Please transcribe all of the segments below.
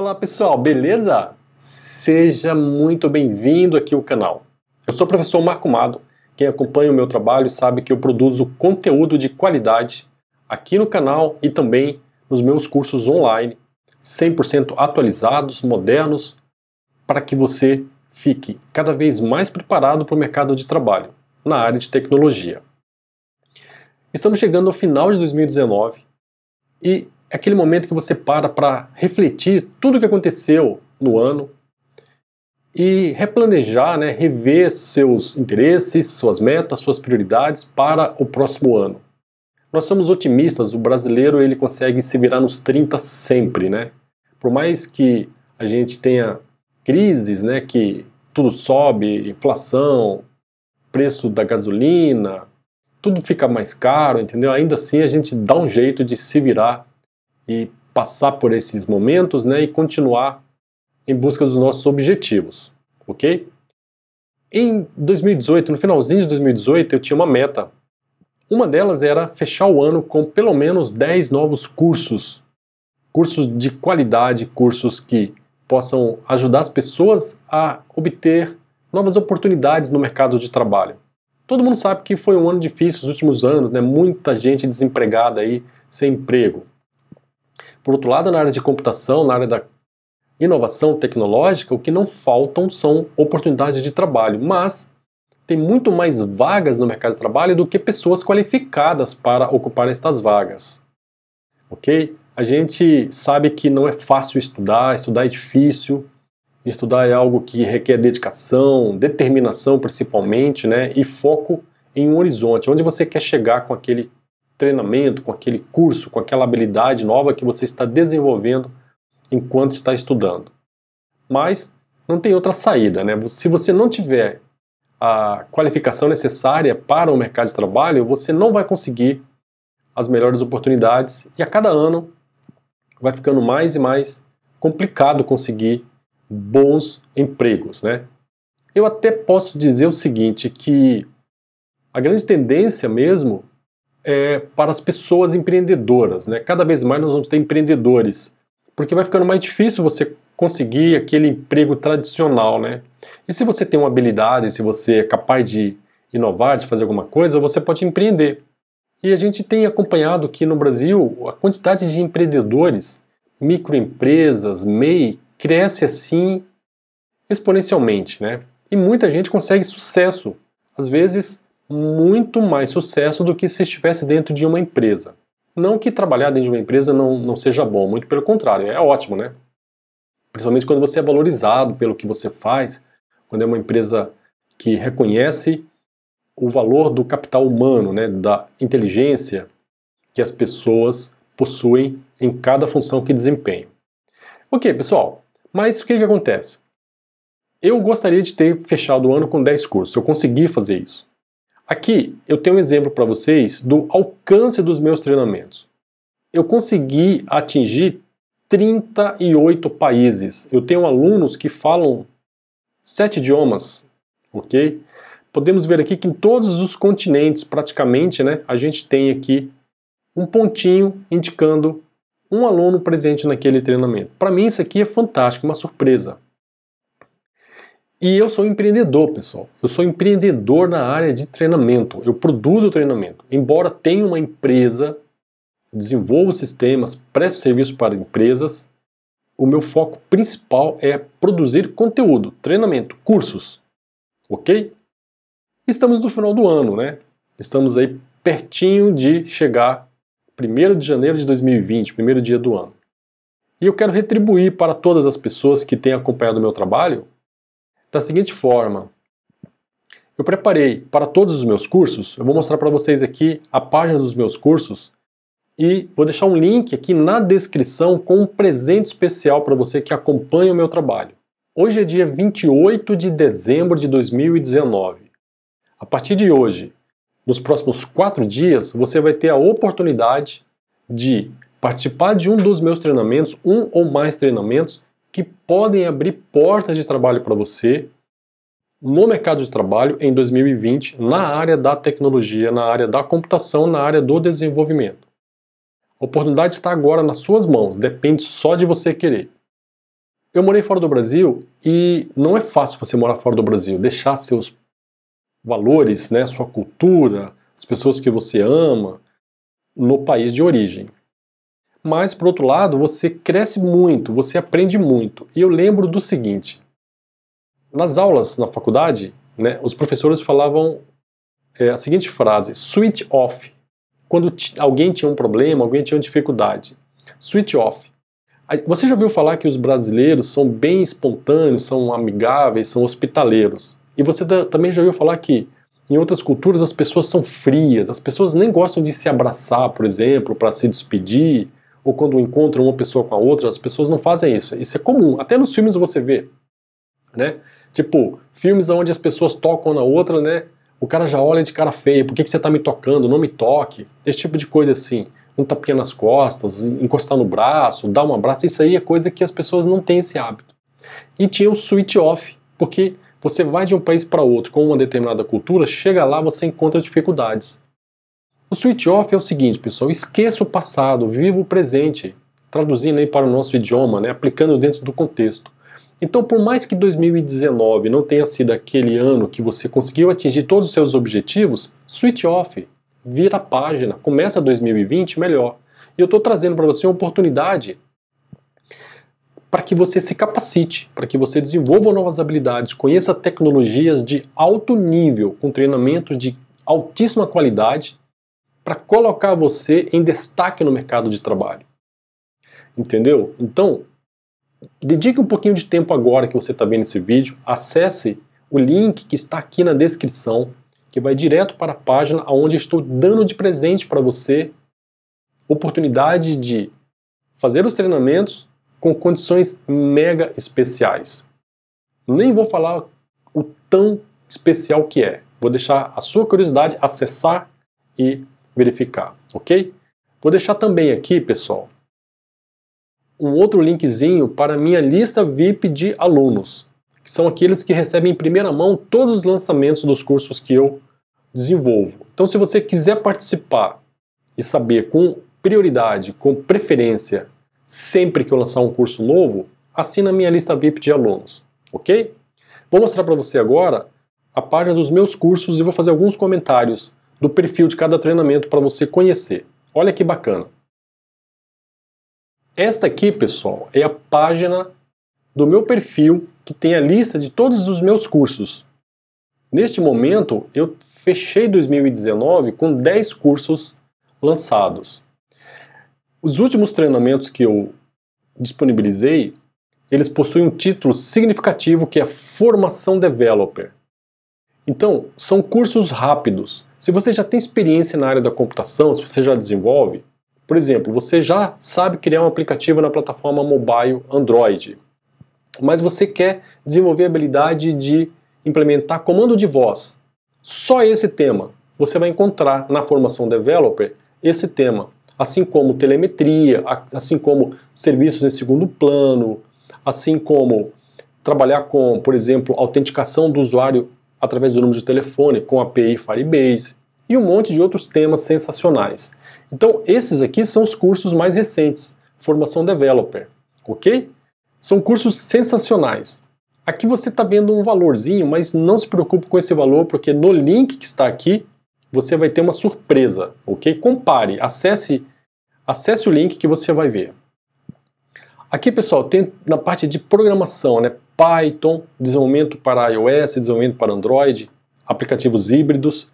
Olá pessoal, beleza? Seja muito bem-vindo aqui ao canal. Eu sou o professor Marco Mado. Quem acompanha o meu trabalho sabe que eu produzo conteúdo de qualidade aqui no canal e também nos meus cursos online, 100% atualizados, modernos, para que você fique cada vez mais preparado para o mercado de trabalho na área de tecnologia. Estamos chegando ao final de 2019 e é aquele momento que você para para refletir tudo o que aconteceu no ano e replanejar, né, rever seus interesses, suas metas, suas prioridades para o próximo ano. Nós somos otimistas, o brasileiro ele consegue se virar nos 30 sempre, né? Por mais que a gente tenha crises, né, que tudo sobe, inflação, preço da gasolina, tudo fica mais caro, entendeu? Ainda assim a gente dá um jeito de se virar e passar por esses momentos, né, e continuar em busca dos nossos objetivos, ok? Em 2018, no finalzinho de 2018, eu tinha uma meta. Uma delas era fechar o ano com pelo menos 10 novos cursos. Cursos de qualidade, cursos que possam ajudar as pessoas a obter novas oportunidades no mercado de trabalho. Todo mundo sabe que foi um ano difícil os últimos anos, né? Muita gente desempregada aí, sem emprego. Por outro lado, na área de computação, na área da inovação tecnológica, o que não faltam são oportunidades de trabalho, mas tem muito mais vagas no mercado de trabalho do que pessoas qualificadas para ocupar estas vagas. OK? A gente sabe que não é fácil estudar, estudar é difícil, estudar é algo que requer dedicação, determinação principalmente, né, e foco em um horizonte, onde você quer chegar com aquele treinamento, com aquele curso, com aquela habilidade nova que você está desenvolvendo enquanto está estudando. Mas não tem outra saída, né? Se você não tiver a qualificação necessária para o mercado de trabalho, você não vai conseguir as melhores oportunidades e a cada ano vai ficando mais e mais complicado conseguir bons empregos, né? Eu até posso dizer o seguinte que a grande tendência mesmo é, para as pessoas empreendedoras. Né? Cada vez mais nós vamos ter empreendedores, porque vai ficando mais difícil você conseguir aquele emprego tradicional. Né? E se você tem uma habilidade, se você é capaz de inovar, de fazer alguma coisa, você pode empreender. E a gente tem acompanhado que no Brasil a quantidade de empreendedores, microempresas, MEI, cresce assim exponencialmente, né? E muita gente consegue sucesso, às vezes muito mais sucesso do que se estivesse dentro de uma empresa. Não que trabalhar dentro de uma empresa não, não seja bom, muito pelo contrário, é ótimo, né? Principalmente quando você é valorizado pelo que você faz, quando é uma empresa que reconhece o valor do capital humano, né, da inteligência que as pessoas possuem em cada função que desempenham. Ok, pessoal, mas o que, que acontece? Eu gostaria de ter fechado o ano com 10 cursos, eu consegui fazer isso. Aqui eu tenho um exemplo para vocês do alcance dos meus treinamentos. Eu consegui atingir 38 países. Eu tenho alunos que falam sete idiomas, ok? Podemos ver aqui que em todos os continentes, praticamente, né, a gente tem aqui um pontinho indicando um aluno presente naquele treinamento. Para mim, isso aqui é fantástico, uma surpresa. E eu sou empreendedor, pessoal. Eu sou empreendedor na área de treinamento. Eu produzo treinamento. Embora tenha uma empresa, desenvolvo sistemas, presto serviço para empresas, o meu foco principal é produzir conteúdo, treinamento, cursos. Ok? Estamos no final do ano, né? Estamos aí pertinho de chegar 1 de janeiro de 2020, primeiro dia do ano. E eu quero retribuir para todas as pessoas que têm acompanhado o meu trabalho da seguinte forma. Eu preparei para todos os meus cursos, eu vou mostrar para vocês aqui a página dos meus cursos e vou deixar um link aqui na descrição com um presente especial para você que acompanha o meu trabalho. Hoje é dia 28 de dezembro de 2019. A partir de hoje, nos próximos quatro dias, você vai ter a oportunidade de participar de um dos meus treinamentos, um ou mais treinamentos, que podem abrir portas de trabalho para você no mercado de trabalho em 2020 na área da tecnologia, na área da computação, na área do desenvolvimento. A oportunidade está agora nas suas mãos, depende só de você querer. Eu morei fora do Brasil e não é fácil você morar fora do Brasil, deixar seus valores, né, sua cultura, as pessoas que você ama no país de origem mas por outro lado, você cresce muito, você aprende muito. E eu lembro do seguinte: nas aulas na faculdade, né, os professores falavam é, a seguinte frase: switch off. Quando alguém tinha um problema, alguém tinha uma dificuldade, switch off. Você já ouviu falar que os brasileiros são bem espontâneos, são amigáveis, são hospitaleiros. E você também já ouviu falar que em outras culturas as pessoas são frias, as pessoas nem gostam de se abraçar, por exemplo, para se despedir ou quando encontram uma pessoa com a outra, as pessoas não fazem isso. Isso é comum, até nos filmes você vê, né? Tipo, filmes onde as pessoas tocam na outra, né? O cara já olha de cara feia, por que, que você tá me tocando? Não me toque. Esse tipo de coisa assim. Um tapinha tá nas costas, encostar no braço, dar um abraço. Isso aí é coisa que as pessoas não têm esse hábito. E tinha o switch off, porque você vai de um país para outro com uma determinada cultura, chega lá, você encontra dificuldades. O switch off é o seguinte, pessoal, esqueça o passado, viva o presente, traduzindo aí para o nosso idioma, né, aplicando dentro do contexto. Então, por mais que 2019 não tenha sido aquele ano que você conseguiu atingir todos os seus objetivos, switch off, vira a página, começa 2020 melhor. E eu estou trazendo para você uma oportunidade para que você se capacite, para que você desenvolva novas habilidades, conheça tecnologias de alto nível, com treinamentos de altíssima qualidade para colocar você em destaque no mercado de trabalho. Entendeu? Então, dedique um pouquinho de tempo agora que você está vendo esse vídeo, acesse o link que está aqui na descrição, que vai direto para a página onde estou dando de presente para você oportunidade de fazer os treinamentos com condições mega especiais. Nem vou falar o tão especial que é. Vou deixar a sua curiosidade acessar e verificar, ok? Vou deixar também aqui, pessoal, um outro linkzinho para a minha lista VIP de alunos, que são aqueles que recebem em primeira mão todos os lançamentos dos cursos que eu desenvolvo. Então, se você quiser participar e saber com prioridade, com preferência, sempre que eu lançar um curso novo, assina a minha lista VIP de alunos, ok? Vou mostrar para você agora a página dos meus cursos e vou fazer alguns comentários do perfil de cada treinamento para você conhecer. Olha que bacana. Esta aqui, pessoal, é a página do meu perfil que tem a lista de todos os meus cursos. Neste momento, eu fechei 2019 com 10 cursos lançados. Os últimos treinamentos que eu disponibilizei, eles possuem um título significativo que é Formação Developer. Então, são cursos rápidos, se você já tem experiência na área da computação, se você já desenvolve, por exemplo, você já sabe criar um aplicativo na plataforma mobile Android, mas você quer desenvolver a habilidade de implementar comando de voz. Só esse tema você vai encontrar na formação developer esse tema, assim como telemetria, assim como serviços em segundo plano, assim como trabalhar com, por exemplo, autenticação do usuário através do número de telefone com a API Firebase e um monte de outros temas sensacionais. Então, esses aqui são os cursos mais recentes, Formação Developer, ok? São cursos sensacionais. Aqui você está vendo um valorzinho, mas não se preocupe com esse valor, porque no link que está aqui, você vai ter uma surpresa, ok? Compare, acesse, acesse o link que você vai ver. Aqui, pessoal, tem na parte de programação, né? Python, desenvolvimento para iOS, desenvolvimento para Android, aplicativos híbridos,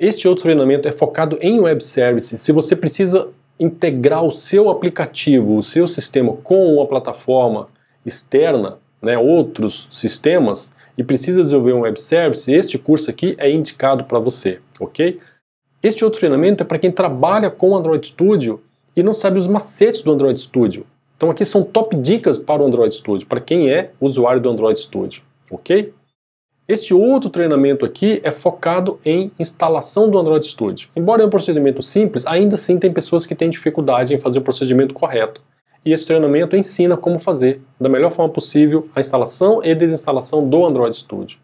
este outro treinamento é focado em web services. Se você precisa integrar o seu aplicativo, o seu sistema com uma plataforma externa, né, outros sistemas, e precisa desenvolver um web service, este curso aqui é indicado para você, ok? Este outro treinamento é para quem trabalha com Android Studio e não sabe os macetes do Android Studio. Então aqui são top dicas para o Android Studio, para quem é usuário do Android Studio, ok? Este outro treinamento aqui é focado em instalação do Android Studio. Embora é um procedimento simples, ainda assim tem pessoas que têm dificuldade em fazer o procedimento correto. E esse treinamento ensina como fazer, da melhor forma possível, a instalação e desinstalação do Android Studio.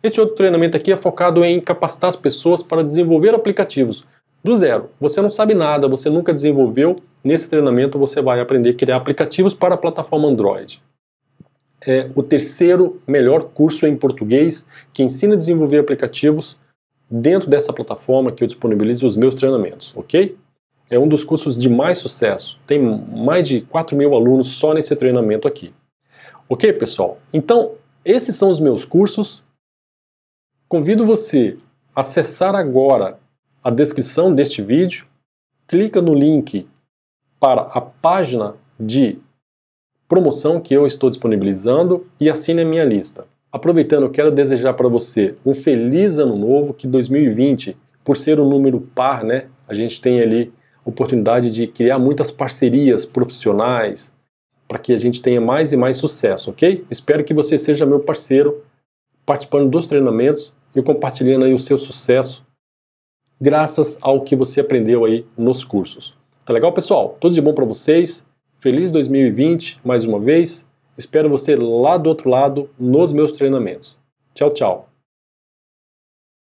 Este outro treinamento aqui é focado em capacitar as pessoas para desenvolver aplicativos do zero. Você não sabe nada, você nunca desenvolveu. Nesse treinamento você vai aprender a criar aplicativos para a plataforma Android é o terceiro melhor curso em português que ensina a desenvolver aplicativos dentro dessa plataforma que eu disponibilizo os meus treinamentos, ok? É um dos cursos de mais sucesso. Tem mais de 4 mil alunos só nesse treinamento aqui. Ok, pessoal? Então, esses são os meus cursos. Convido você a acessar agora a descrição deste vídeo, clica no link para a página de promoção que eu estou disponibilizando e assine a minha lista. Aproveitando, quero desejar para você um feliz ano novo, que 2020, por ser um número par, né, a gente tem ali oportunidade de criar muitas parcerias profissionais para que a gente tenha mais e mais sucesso, ok? Espero que você seja meu parceiro, participando dos treinamentos e compartilhando aí o seu sucesso, graças ao que você aprendeu aí nos cursos. Tá legal, pessoal? Tudo de bom para vocês. Feliz 2020 mais uma vez. Espero você lá do outro lado nos meus treinamentos. Tchau, tchau.